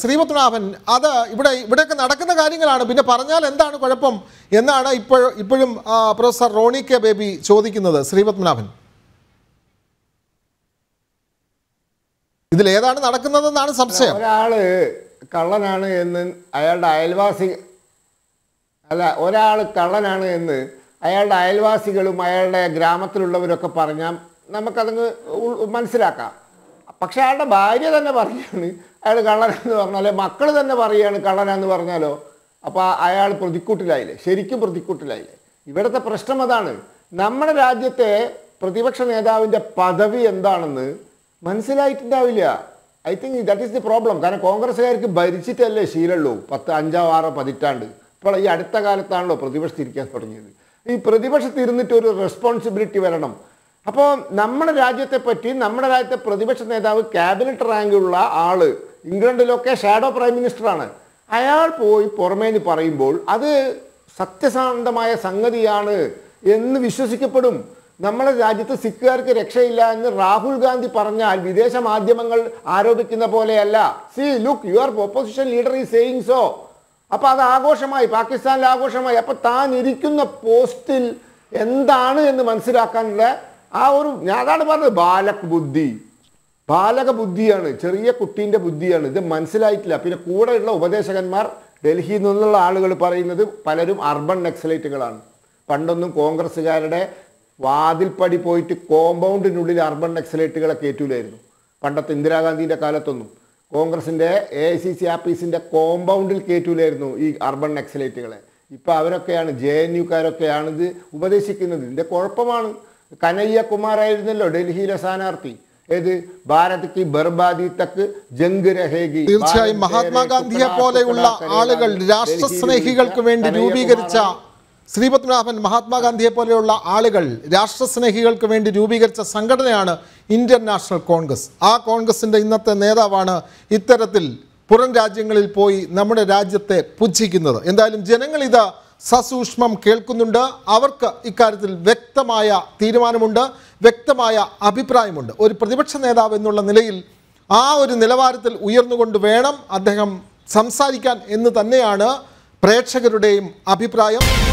ശ്രീപത്മനാഭൻ അത് ഇവിടെ ഇവിടെയൊക്കെ നടക്കുന്ന കാര്യങ്ങളാണ് പിന്നെ പറഞ്ഞാൽ എന്താണ് കുഴപ്പം എന്നാണ് ഇപ്പോഴും ഇപ്പോഴും പ്രൊഫസർ റോണി കെ ബേബി ചോദിക്കുന്നത് ശ്രീപത്മനാഭൻ ഇതിലേതാണ് നടക്കുന്നതെന്നാണ് സംശയം ഒരാള് കള്ളനാണ് എന്ന് അയാളുടെ അയൽവാസി അല്ല ഒരാൾ കള്ളനാണ് എന്ന് അയാളുടെ അയൽവാസികളും അയാളുടെ ഗ്രാമത്തിലുള്ളവരൊക്കെ പറഞ്ഞാൽ നമുക്കതങ്ങ് മനസ്സിലാക്കാം പക്ഷെ അയാളുടെ ഭാര്യ തന്നെ പറഞ്ഞാണ് അയാൾ കള്ളനെന്ന് പറഞ്ഞാലേ മക്കൾ തന്നെ പറയുകയാണ് കള്ളനെന്ന് പറഞ്ഞാലോ അപ്പോൾ അയാൾ പ്രതിക്കൂട്ടിലായില്ലേ ശരിക്കും പ്രതിക്കൂട്ടിലായില്ലേ ഇവിടുത്തെ പ്രശ്നം അതാണ് നമ്മുടെ രാജ്യത്തെ പ്രതിപക്ഷ നേതാവിൻ്റെ പദവി എന്താണെന്ന് മനസ്സിലായിട്ടുണ്ടാവില്ല I think that is the problem കാരണം കോൺഗ്രസ്സുകാർക്ക് ഭരിച്ചിട്ടല്ലേ ശീലമുള്ളൂ പത്ത് അഞ്ചോ ആറോ പതിറ്റാണ്ട് ഇപ്പോൾ ഈ അടുത്ത കാലത്താണല്ലോ പ്രതിപക്ഷത്തിരിക്കാൻ തുടങ്ങിയത് ഈ പ്രതിപക്ഷത്തിരുന്നിട്ട് ഒരു റെസ്പോൺസിബിലിറ്റി വരണം അപ്പോൾ നമ്മുടെ രാജ്യത്തെ പറ്റി നമ്മുടെ രാജ്യത്തെ പ്രതിപക്ഷ നേതാവ് ക്യാബിനറ്റ് റാങ്കുള്ള ആള് ഇംഗ്ലണ്ടിലൊക്കെ ഷാഡോ പ്രൈം മിനിസ്റ്ററാണ് അയാൾ പോയി പുറമേന്ന് പറയുമ്പോൾ അത് സത്യസന്ധമായ സംഗതിയാണ് എന്ന് വിശ്വസിക്കപ്പെടും നമ്മുടെ രാജ്യത്ത് സിഖുകാർക്ക് രക്ഷയില്ല എന്ന് രാഹുൽ ഗാന്ധി പറഞ്ഞാൽ വിദേശ മാധ്യമങ്ങൾ ആരോപിക്കുന്ന പോലെയല്ല see look you are opposition leader is saying so അപ്പോൾ അത് ആഘോഷമായി പാകിസ്ഥാനിൽ ആഘോഷമായി അപ്പോൾ താൻ ഇരിക്കുന്ന പോസ്റ്റിൽ എന്താണ് എന്ന് മനസ്സിലാക്കാനുള്ള ആ ഒരു ഞാനാണ് പറഞ്ഞത് ബാലക് ബുദ്ധി പാലക ബുദ്ധിയാണ് ചെറിയ കുട്ടീൻ്റെ ബുദ്ധിയാണ് ഇത് മനസ്സിലായിട്ടില്ല പിന്നെ കൂടെയുള്ള ഉപദേശകന്മാർ ഡൽഹിയിൽ നിന്നുള്ള ആളുകൾ പറയുന്നത് പലരും അർബൺ നെക്സലൈറ്റുകളാണ് പണ്ടൊന്നും കോൺഗ്രസ്സുകാരുടെ വാതിൽപ്പടി പോയിട്ട് കോമ്പൗണ്ടിനുള്ളിൽ അർബൺ നക്സലൈറ്റുകളെ കയറ്റൂലായിരുന്നു പണ്ടത്തെ ഇന്ദിരാഗാന്ധിൻ്റെ കാലത്തൊന്നും കോൺഗ്രസിൻ്റെ എ ഐ സി സി ആപ്പീസിൻ്റെ കോമ്പൗണ്ടിൽ കയറ്റൂലായിരുന്നു ഈ അർബൺ നെക്സലൈറ്റുകളെ ഇപ്പോൾ അവരൊക്കെയാണ് ജെ എൻ ഇത് ഉപദേശിക്കുന്നത് ഇതിൻ്റെ കുഴപ്പമാണ് കനയ്യ കുമാറായിരുന്നല്ലോ ഡൽഹിയിലെ സ്ഥാനാർത്ഥി ജംഗ് തീർച്ചയായും മഹാത്മാഗാന്ധിയെ പോലെയുള്ള ആളുകൾ രാഷ്ട്ര സ്നേഹികൾക്ക് വേണ്ടി രൂപീകരിച്ച ശ്രീപത്മനാഭൻ മഹാത്മാഗാന്ധിയെ പോലെയുള്ള ആളുകൾ രാഷ്ട്രസ്നേഹികൾക്ക് വേണ്ടി രൂപീകരിച്ച സംഘടനയാണ് ഇന്ത്യൻ നാഷണൽ കോൺഗ്രസ് ആ കോൺഗ്രസിൻ്റെ ഇന്നത്തെ നേതാവാണ് ഇത്തരത്തിൽ പുറം രാജ്യങ്ങളിൽ പോയി നമ്മുടെ രാജ്യത്തെ പുച്ഛിക്കുന്നത് എന്തായാലും ജനങ്ങൾ ഇത് സസൂക്ഷ്മം കേൾക്കുന്നുണ്ട് അവർക്ക് ഇക്കാര്യത്തിൽ വ്യക്തമായ തീരുമാനമുണ്ട് വ്യക്തമായ അഭിപ്രായമുണ്ട് ഒരു പ്രതിപക്ഷ നേതാവ് എന്നുള്ള നിലയിൽ ആ ഒരു നിലവാരത്തിൽ ഉയർന്നുകൊണ്ട് വേണം അദ്ദേഹം സംസാരിക്കാൻ എന്ന് തന്നെയാണ് പ്രേക്ഷകരുടെയും അഭിപ്രായം